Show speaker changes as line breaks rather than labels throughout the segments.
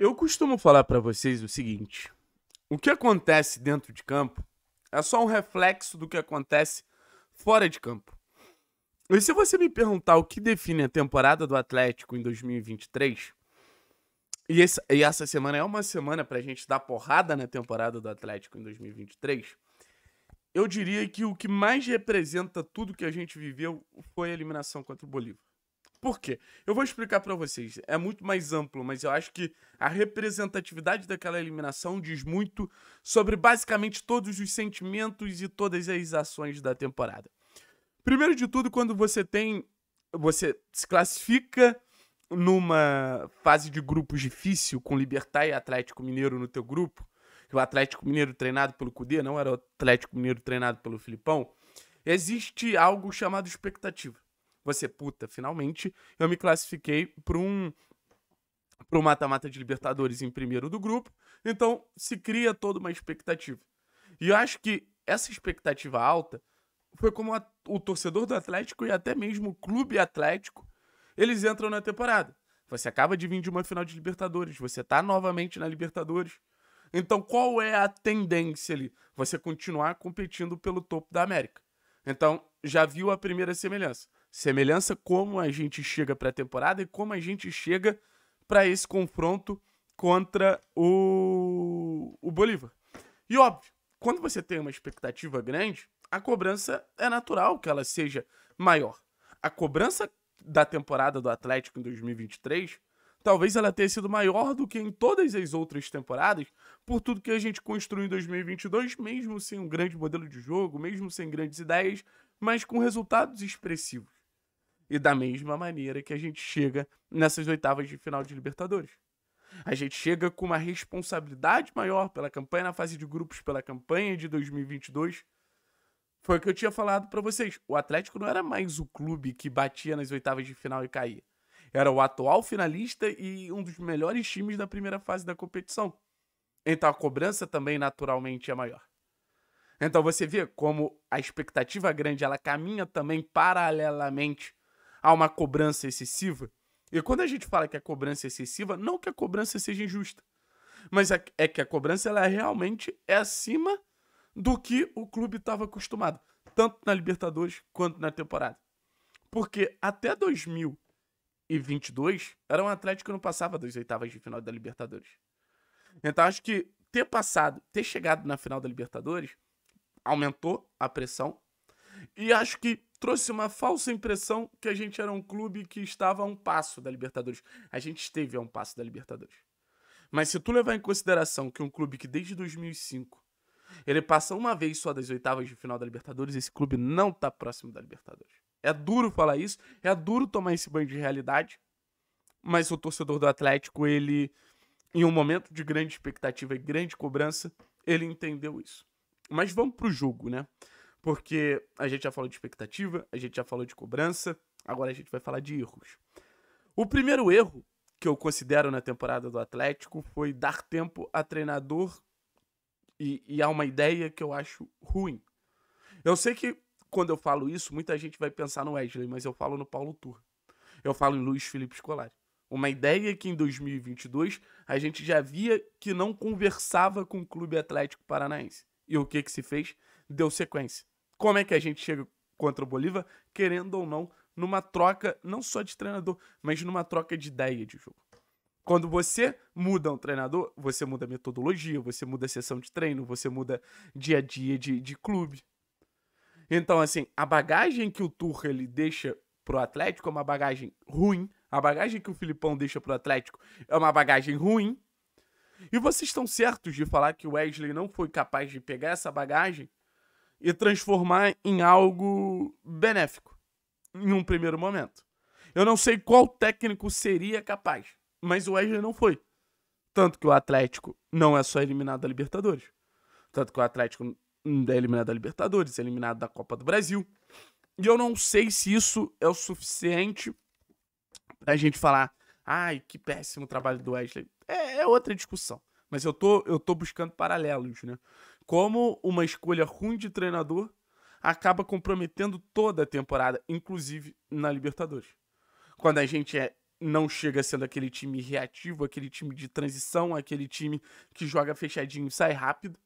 Eu costumo falar para vocês o seguinte: o que acontece dentro de campo é só um reflexo do que acontece fora de campo. E se você me perguntar o que define a temporada do Atlético em 2023, e essa, e essa semana é uma semana para a gente dar porrada na temporada do Atlético em 2023, eu diria que o que mais representa tudo que a gente viveu foi a eliminação contra o Bolívar. Por quê? Eu vou explicar para vocês. É muito mais amplo, mas eu acho que a representatividade daquela eliminação diz muito sobre basicamente todos os sentimentos e todas as ações da temporada. Primeiro de tudo, quando você tem. Você se classifica numa fase de grupos difícil, com Libertar e Atlético Mineiro no teu grupo, e o Atlético Mineiro treinado pelo Cudê não era o Atlético Mineiro treinado pelo Filipão, existe algo chamado expectativa você, puta, finalmente eu me classifiquei para um para o mata-mata de Libertadores em primeiro do grupo. Então, se cria toda uma expectativa. E eu acho que essa expectativa alta foi como a, o torcedor do Atlético e até mesmo o clube Atlético, eles entram na temporada. Você acaba de vir de uma final de Libertadores, você está novamente na Libertadores. Então, qual é a tendência ali? Você continuar competindo pelo topo da América. Então, já viu a primeira semelhança. Semelhança como a gente chega para a temporada e como a gente chega para esse confronto contra o, o Bolívar. E óbvio, quando você tem uma expectativa grande, a cobrança é natural que ela seja maior. A cobrança da temporada do Atlético em 2023 talvez ela tenha sido maior do que em todas as outras temporadas, por tudo que a gente construiu em 2022, mesmo sem um grande modelo de jogo, mesmo sem grandes ideias, mas com resultados expressivos. E da mesma maneira que a gente chega nessas oitavas de final de Libertadores. A gente chega com uma responsabilidade maior pela campanha na fase de grupos, pela campanha de 2022. Foi o que eu tinha falado para vocês. O Atlético não era mais o clube que batia nas oitavas de final e caía era o atual finalista e um dos melhores times da primeira fase da competição. Então a cobrança também naturalmente é maior. Então você vê como a expectativa é grande ela caminha também paralelamente a uma cobrança excessiva. E quando a gente fala que a cobrança é excessiva, não que a cobrança seja injusta, mas é, é que a cobrança ela é realmente é acima do que o clube estava acostumado, tanto na Libertadores quanto na temporada. Porque até 2000 e 22 era um Atlético que não passava das oitavas de final da Libertadores. Então acho que ter passado, ter chegado na final da Libertadores aumentou a pressão e acho que trouxe uma falsa impressão que a gente era um clube que estava a um passo da Libertadores. A gente esteve a um passo da Libertadores. Mas se tu levar em consideração que um clube que desde 2005 ele passa uma vez só das oitavas de final da Libertadores, esse clube não está próximo da Libertadores. É duro falar isso, é duro tomar esse banho de realidade. Mas o torcedor do Atlético, ele, em um momento de grande expectativa e grande cobrança, ele entendeu isso. Mas vamos pro jogo, né? Porque a gente já falou de expectativa, a gente já falou de cobrança, agora a gente vai falar de erros. O primeiro erro que eu considero na temporada do Atlético foi dar tempo a treinador e, e a uma ideia que eu acho ruim. Eu sei que quando eu falo isso, muita gente vai pensar no Wesley, mas eu falo no Paulo Tur Eu falo em Luiz Felipe Scolari. Uma ideia que em 2022 a gente já via que não conversava com o Clube Atlético Paranaense. E o que que se fez? Deu sequência. Como é que a gente chega contra o Bolívar, querendo ou não, numa troca não só de treinador, mas numa troca de ideia de jogo. Quando você muda um treinador, você muda metodologia, você muda a sessão de treino, você muda dia a dia de, de clube. Então, assim, a bagagem que o Tuchel ele deixa pro Atlético é uma bagagem ruim. A bagagem que o Filipão deixa pro Atlético é uma bagagem ruim. E vocês estão certos de falar que o Wesley não foi capaz de pegar essa bagagem e transformar em algo benéfico em um primeiro momento. Eu não sei qual técnico seria capaz, mas o Wesley não foi. Tanto que o Atlético não é só eliminado da Libertadores. Tanto que o Atlético é eliminado da Libertadores, é eliminado da Copa do Brasil. E eu não sei se isso é o suficiente pra gente falar, ai, que péssimo trabalho do Wesley. É, é outra discussão. Mas eu tô, eu tô buscando paralelos, né? Como uma escolha ruim de treinador acaba comprometendo toda a temporada, inclusive na Libertadores. Quando a gente é, não chega sendo aquele time reativo, aquele time de transição, aquele time que joga fechadinho e sai rápido,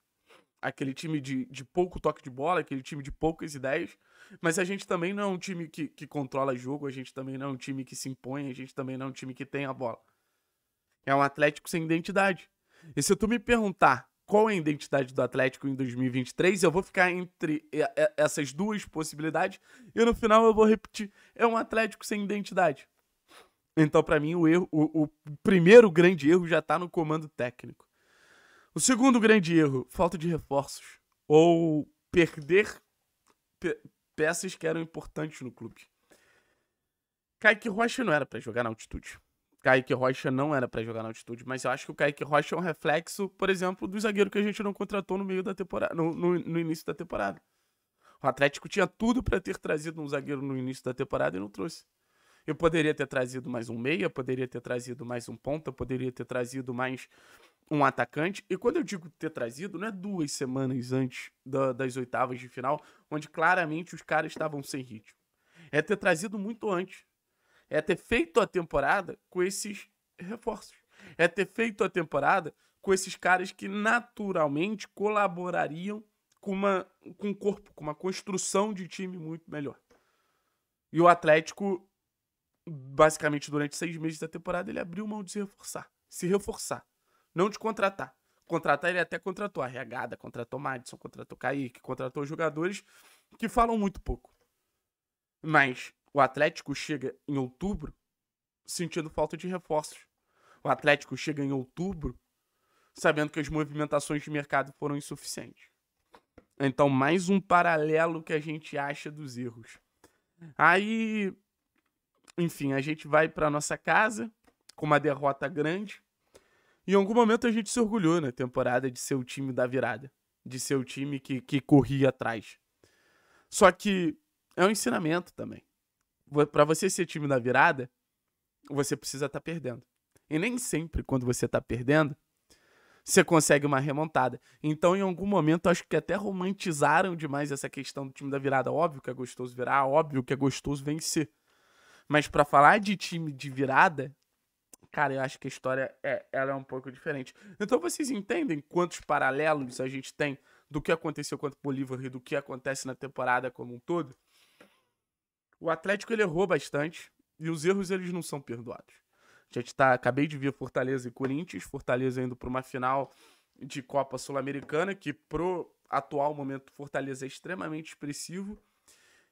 aquele time de, de pouco toque de bola, aquele time de poucas ideias, mas a gente também não é um time que, que controla jogo, a gente também não é um time que se impõe, a gente também não é um time que tem a bola. É um Atlético sem identidade. E se tu me perguntar qual é a identidade do Atlético em 2023, eu vou ficar entre essas duas possibilidades e no final eu vou repetir: é um Atlético sem identidade. Então, para mim, o, erro, o, o primeiro grande erro já tá no comando técnico. O segundo grande erro, falta de reforços. Ou perder pe peças que eram importantes no clube. Kaique Rocha não era para jogar na altitude. Kaique Rocha não era para jogar na altitude, mas eu acho que o Kaique Rocha é um reflexo, por exemplo, do zagueiro que a gente não contratou no meio da temporada, no, no, no início da temporada. O Atlético tinha tudo para ter trazido um zagueiro no início da temporada e não trouxe. Eu poderia ter trazido mais um meia, poderia ter trazido mais um ponta, poderia ter trazido mais um atacante. E quando eu digo ter trazido, não é duas semanas antes da, das oitavas de final, onde claramente os caras estavam sem ritmo. É ter trazido muito antes. É ter feito a temporada com esses reforços. É ter feito a temporada com esses caras que naturalmente colaborariam com, uma, com um corpo, com uma construção de time muito melhor. E o Atlético, basicamente durante seis meses da temporada, ele abriu mão de se reforçar. Se reforçar. Não de contratar. Contratar, ele até contratou a Regada, contratou Madison, contratou Kaique, contratou jogadores que falam muito pouco. Mas o Atlético chega em outubro sentindo falta de reforços. O Atlético chega em outubro sabendo que as movimentações de mercado foram insuficientes. Então, mais um paralelo que a gente acha dos erros. Aí, enfim, a gente vai para nossa casa com uma derrota grande, em algum momento a gente se orgulhou na né? temporada de ser o time da virada, de ser o time que, que corria atrás. Só que é um ensinamento também. Para você ser time da virada, você precisa estar tá perdendo. E nem sempre, quando você está perdendo, você consegue uma remontada. Então, em algum momento, acho que até romantizaram demais essa questão do time da virada. Óbvio que é gostoso virar, óbvio que é gostoso vencer. Mas para falar de time de virada, Cara, eu acho que a história é, ela é um pouco diferente. Então vocês entendem quantos paralelos a gente tem do que aconteceu contra o Bolívar e do que acontece na temporada como um todo? O Atlético ele errou bastante e os erros eles não são perdoados. A gente tá, acabei de ver Fortaleza e Corinthians, Fortaleza indo para uma final de Copa Sul-Americana, que pro atual momento Fortaleza é extremamente expressivo.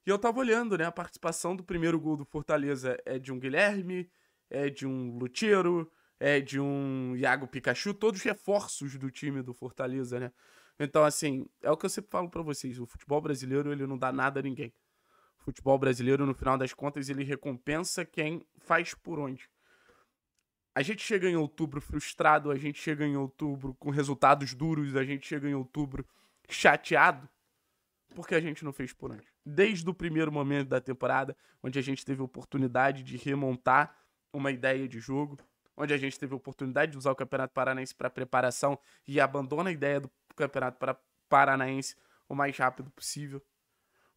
E eu tava olhando, né, a participação do primeiro gol do Fortaleza é de um Guilherme, é de um lutiero, é de um Iago Pikachu, todos reforços do time do Fortaleza, né? Então, assim, é o que eu sempre falo para vocês, o futebol brasileiro, ele não dá nada a ninguém. O futebol brasileiro, no final das contas, ele recompensa quem faz por onde. A gente chega em outubro frustrado, a gente chega em outubro com resultados duros, a gente chega em outubro chateado, porque a gente não fez por onde. Desde o primeiro momento da temporada, onde a gente teve oportunidade de remontar uma ideia de jogo, onde a gente teve a oportunidade de usar o Campeonato Paranaense para preparação e abandona a ideia do Campeonato Paranaense o mais rápido possível,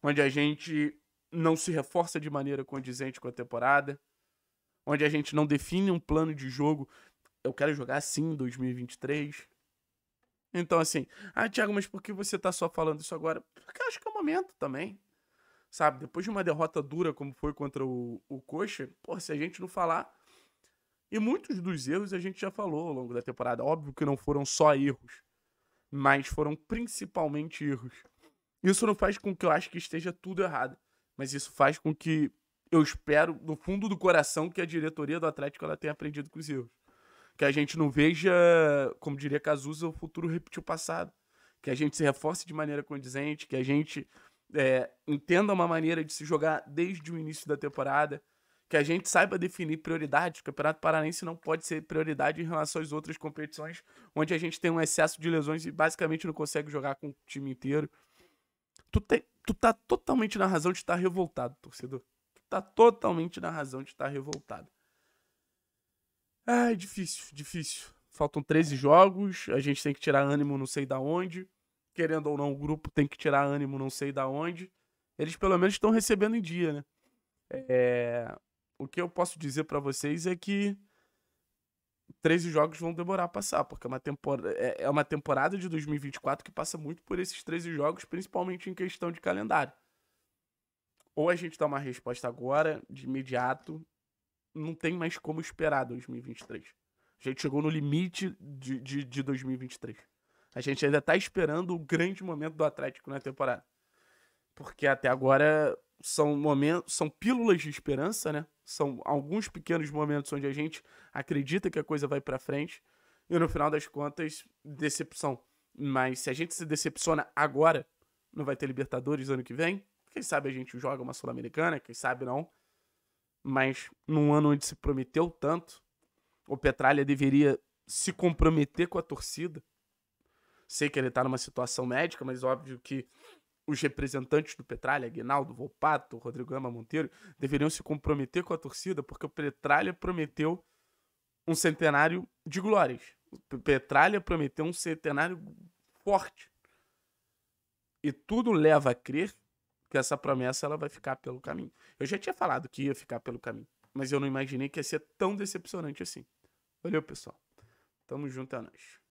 onde a gente não se reforça de maneira condizente com a temporada, onde a gente não define um plano de jogo. Eu quero jogar assim em 2023. Então, assim, ah, Thiago, mas por que você tá só falando isso agora? Porque acho que é o momento também sabe? Depois de uma derrota dura como foi contra o, o Coxa, pô, se a gente não falar. E muitos dos erros a gente já falou ao longo da temporada. Óbvio que não foram só erros, mas foram principalmente erros. Isso não faz com que eu acho que esteja tudo errado, mas isso faz com que eu espero, no fundo do coração, que a diretoria do Atlético ela tenha aprendido com os erros. Que a gente não veja, como diria Cazuza, o futuro repetir o passado. Que a gente se reforce de maneira condizente, que a gente é, entenda uma maneira de se jogar desde o início da temporada, que a gente saiba definir prioridades. O Campeonato Paranaense não pode ser prioridade em relação às outras competições, onde a gente tem um excesso de lesões e basicamente não consegue jogar com o time inteiro. Tu, te, tu tá totalmente na razão de estar tá revoltado, torcedor. Tu tá totalmente na razão de estar tá revoltado. Ah, é difícil, difícil. Faltam 13 jogos, a gente tem que tirar ânimo não sei da onde querendo ou não, o grupo tem que tirar ânimo, não sei da onde. Eles pelo menos estão recebendo em dia, né? É... O que eu posso dizer para vocês é que 13 jogos vão demorar a passar, porque é uma, temporada, é, é uma temporada de 2024 que passa muito por esses 13 jogos, principalmente em questão de calendário. Ou a gente dá uma resposta agora, de imediato, não tem mais como esperar 2023. A gente chegou no limite de, de, de 2023. A gente ainda está esperando o grande momento do Atlético na temporada. Porque até agora são momentos, são pílulas de esperança, né? São alguns pequenos momentos onde a gente acredita que a coisa vai para frente e no final das contas, decepção. Mas se a gente se decepciona agora, não vai ter Libertadores ano que vem. Quem sabe a gente joga uma Sul-Americana, quem sabe não. Mas num ano onde se prometeu tanto, o Petralha deveria se comprometer com a torcida Sei que ele tá numa situação médica, mas óbvio que os representantes do Petralha, Aguinaldo, Volpato, Rodrigo Gama, Monteiro, deveriam se comprometer com a torcida, porque o Petralha prometeu um centenário de glórias. O Petralha prometeu um centenário forte. E tudo leva a crer que essa promessa ela vai ficar pelo caminho. Eu já tinha falado que ia ficar pelo caminho, mas eu não imaginei que ia ser tão decepcionante assim. Valeu, pessoal. Tamo junto, a é nós.